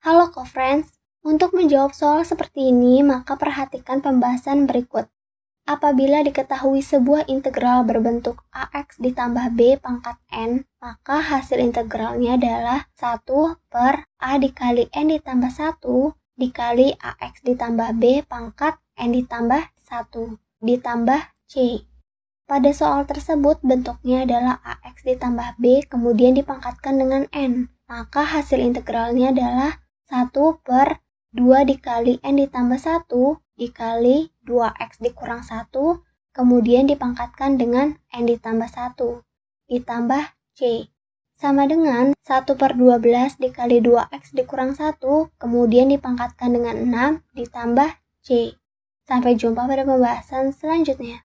Halo co-friends, untuk menjawab soal seperti ini maka perhatikan pembahasan berikut. Apabila diketahui sebuah integral berbentuk AX ditambah B pangkat N, maka hasil integralnya adalah 1 per A dikali N ditambah 1 dikali AX ditambah B pangkat N ditambah 1 ditambah C. Pada soal tersebut bentuknya adalah AX ditambah B kemudian dipangkatkan dengan N, maka hasil integralnya adalah 1 per 2 dikali N ditambah 1 dikali 2X dikurang 1, kemudian dipangkatkan dengan N ditambah 1 ditambah C. Sama dengan 1 per 12 dikali 2X dikurang 1, kemudian dipangkatkan dengan 6 ditambah C. Sampai jumpa pada pembahasan selanjutnya.